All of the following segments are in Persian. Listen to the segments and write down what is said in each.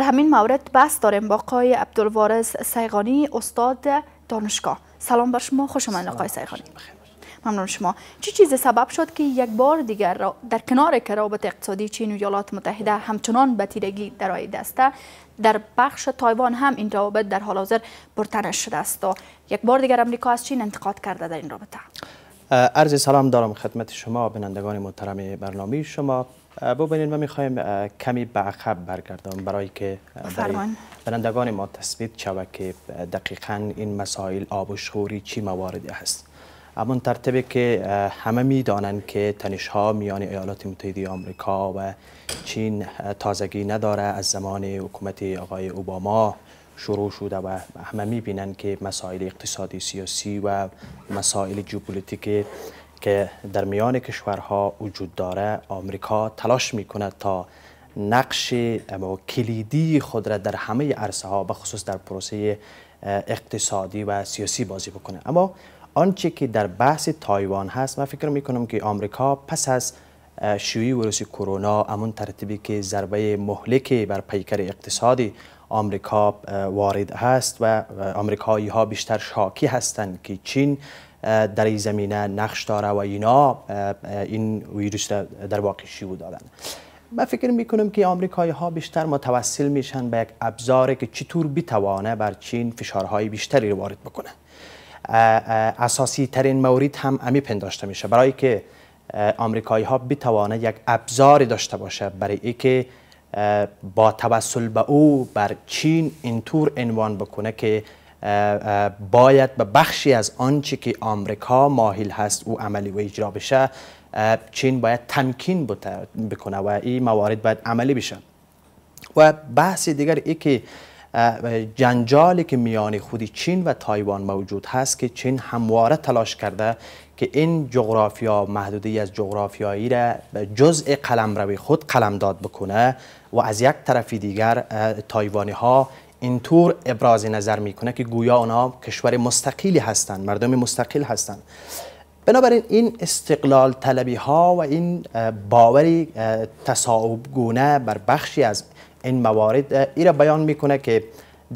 در همین مورد بحث داریم با آقای عبدالوارث سیغانی استاد دانشگاه سلام بر شما خوش آمدید آقای سیغانی ممنون شما چه چی چیزی سبب شد که یک بار دیگر در کنار که رابط اقتصادی چین و ایالات متحده همچنان به تیرگی در دسته در بخش تایوان هم این روابط در حال حاضر برتنش شده است و یک بار دیگر امریکا از چین انتقاد کرده در این رابطه عرض سلام دارم خدمت شما بینندگان محترم برنامه شما ببینید ما میخوایم کمی به عقب برگردم برای که برای ما تثبیت شود که دقیقا این مسائل آب و شوری چی مواردی هست همون ترتبه که همه میدانند که تنش ها میان ایالات متحده آمریکا و چین تازگی نداره از زمان حکومت آقای اوباما شروع شده و همه میبینند که مسائل اقتصادی سیاسی و مسائل جوپولیتیکی که در میان کشورها وجود داره آمریکا تلاش میکنه تا نقش کلیدی خود را در همه عرصه ها به خصوص در پروسه اقتصادی و سیاسی بازی بکنه اما آنچه که در بحث تایوان هست من فکر میکنم که آمریکا پس از شیوع ویروس کرونا امون ترتیبی که ضربه مهلکی بر پیکر اقتصادی آمریکا وارد هست و آمریکایی ها بیشتر شاکی هستند که چین در این زمینه نقش داره و اینا این ویروس را در واقع شیوع دادن من فکر می کنم که آمریکایی ها بیشتر متوسل میشن به یک ابزاری که چطور بتوانه بر چین فشارهای بیشتری رو وارد بکنه اساسی ترین مورد هم امی پنداشته میشه برای که آمریکایی ها بتوانه یک ابزاری داشته باشه برای اینکه با توسل به او بر چین اینطور عنوان بکنه که باید به بخشی از آنچه که آمریکا ماهیل هست او عملی و اجرا بشه چین باید تمکین بکنه و این موارد باید عملی بشه و بحث دیگر ای که جنجالی که میان خودی چین و تایوان موجود هست که چین همواره تلاش کرده که این جغرافیا محدودی از جغرافیایی را جزء قلم روی خود قلم داد بکنه و از یک طرف دیگر تایوانی ها اینطور ابراز نظر میکنه که گویا آنها کشور مستقلی هستند مردم مستقل هستند بنابراین این استقلال طلبی ها و این باوری تصاحب گونه بر بخشی از این موارد ای را بیان میکنه که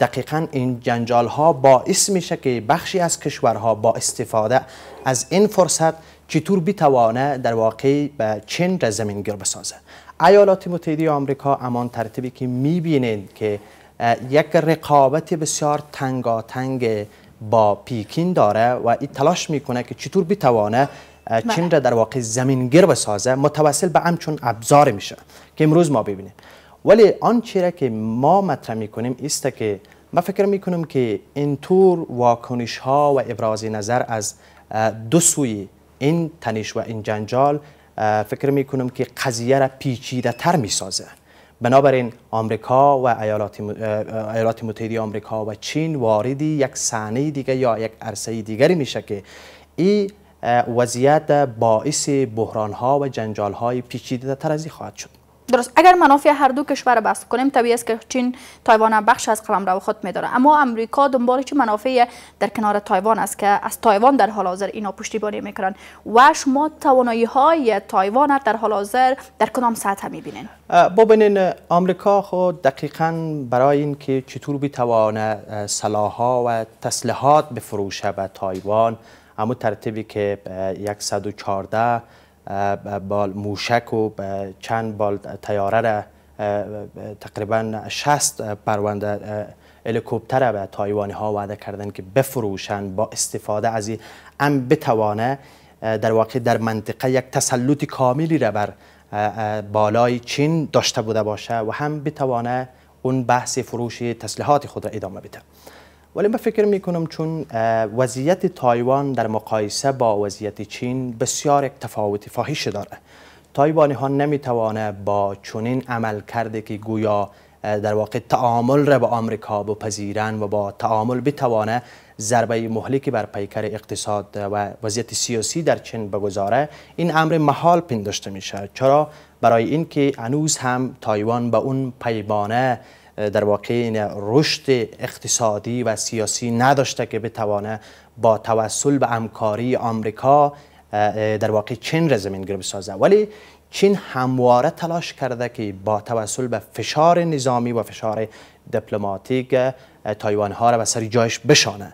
دقیقا این جنجال ها باعث میشه که بخشی از کشورها با استفاده از این فرصت چطور بتوانه در واقع به چین را زمینگیر بسازه ایالات متحده آمریکا امان ترتیبی که میبینید که یک رقابت بسیار تنگاتنگ با پیکین داره و این تلاش میکنه که چطور بتوانه چین را در واقع زمینگیر بسازه متوسل به همچون ابزار میشه که امروز ما ببینیم ولی آن را که ما مطرح میکنیم است که ما فکر میکنم که طور واکنش ها و ابراز نظر از دو سوی این تنش و این جنجال فکر میکنم که قضیه را پیچیده تر میسازه بنابراین آمریکا و ایالات, متحده آمریکا و چین واردی یک صحنه دیگه یا یک عرصه دیگری میشه که این وضعیت باعث بحران ها و جنجال های پیچیده تر از خواهد شد درست اگر منافع هر دو کشور بحث کنیم طبیعی است که چین تایوان بخش از قلمرو خود میداره اما امریکا دنبال چه منافع در کنار تایوان است که از تایوان در حال حاضر اینا پشتیبانی میکنن و شما توانایی های تایوان در حال حاضر در کدام سطح میبینین ببینین آمریکا خود دقیقا برای این که چطور بتوانه ها و تسلیحات بفروشه به تایوان اما ترتیبی که 114 بال موشک و چند بال تیاره را تقریبا 60 پرونده هلیکوپتر به تایوانی ها وعده کردن که بفروشن با استفاده از این هم بتوانه در واقع در منطقه یک تسلط کاملی را بر بالای چین داشته بوده باشه و هم بتوانه اون بحث فروش تسلیحات خود را ادامه بده ولی من فکر می کنم چون وضعیت تایوان در مقایسه با وضعیت چین بسیار تفاوت فاحش داره تایوانی ها نمی توانه با چنین عمل کرده که گویا در واقع تعامل را با آمریکا بپذیرن و با تعامل بتوانه ضربه مهلکی بر پیکر اقتصاد و وضعیت سیاسی در چین بگذاره این امر محال پنداشته میشه چرا برای اینکه هنوز هم تایوان به اون پیمانه در واقع این یعنی رشد اقتصادی و سیاسی نداشته که بتوانه با توسل به همکاری آمریکا در واقع چین را زمین گیر بسازه ولی چین همواره تلاش کرده که با توسل به فشار نظامی و فشار دیپلماتیک تایوان ها را به سر جایش بشانه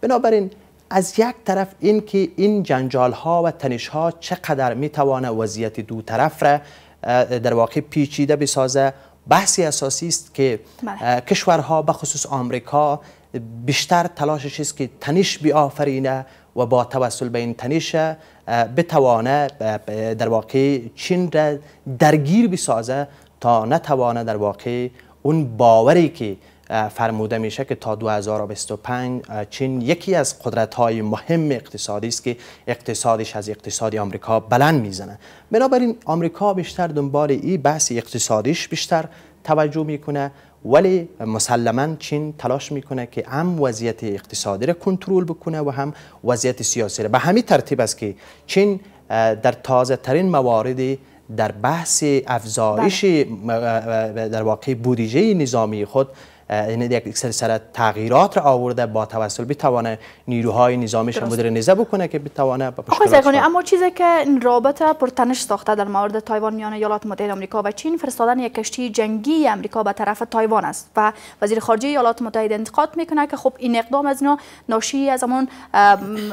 بنابراین از یک طرف این که این جنجال ها و تنش ها چقدر می وضعیت دو طرف را در واقع پیچیده بسازه بحثی اساسی است که بله. کشورها به خصوص آمریکا بیشتر تلاشش است که تنش بیافرینه و با توسل به این تنش بتوانه در واقع چین را درگیر بسازه تا نتوانه در واقع اون باوری که فرموده میشه که تا 2025 چین یکی از قدرت های مهم اقتصادی است که اقتصادش از اقتصاد آمریکا بلند میزنه بنابراین آمریکا بیشتر دنبال این بحث اقتصادیش بیشتر توجه میکنه ولی مسلما چین تلاش میکنه که هم وضعیت اقتصادی را کنترل بکنه و هم وضعیت سیاسی را به همین ترتیب است که چین در تازه ترین موارد در بحث افزایش بله. در واقع بودیجه نظامی خود یعنی یک سر تغییرات را آورده با توسل بتوانه نیروهای نظامش مدر نزه بکنه که بتوانه کنه اما چیزی که این رابطه تنش ساخته در مورد تایوان میان ایالات متحده آمریکا و چین فرستادن یک کشتی جنگی آمریکا به طرف تایوان است و وزیر خارجه ایالات متحده انتقاد میکنه که خب این اقدام از اینا ناشی از اون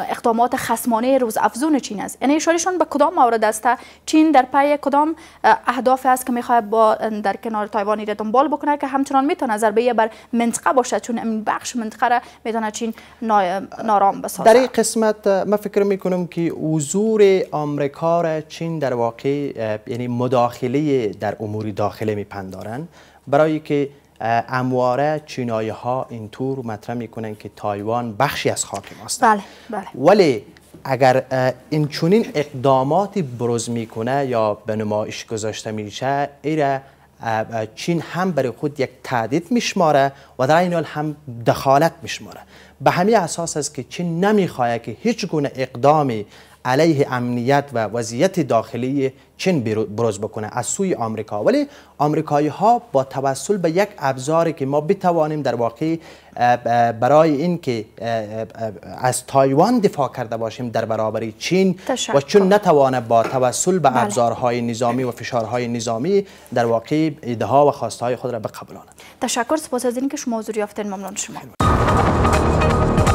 اقدامات خصمانه روز افزون چین است یعنی اشارهشون به کدام مورد است چین در پای کدام اهداف است که میخواد با در کنار تایوان دنبال بکنه که همچنان میتونه ضربه منطقه باشه چون این بخش منطقه را چین نارام بسازه در این قسمت من فکر میکنم که حضور آمریکا را چین در واقع یعنی مداخله در امور داخله میپندارن برای که امواره چینایی ها اینطور مطرح میکنن که تایوان بخشی از خاک ماست بله بله ولی اگر این چنین اقداماتی بروز میکنه یا به نمایش گذاشته میشه ایره چین هم برای خود یک تهدید میشماره و در این حال هم دخالت میشماره به همین اساس است که چین نمیخواهد که هیچ گونه اقدامی علیه امنیت و وضعیت داخلی چین بروز بکنه از سوی آمریکا ولی آمریکایی ها با توسل به یک ابزاری که ما بتوانیم در واقع برای اینکه از تایوان دفاع کرده باشیم در برابر چین و چون نتوانه با توسل به بله. ابزارهای نظامی و فشارهای نظامی در واقع ایده ها و خواسته های خود را بقبولاند تشکر سپاس از اینکه شما حضور یافتین ممنون شما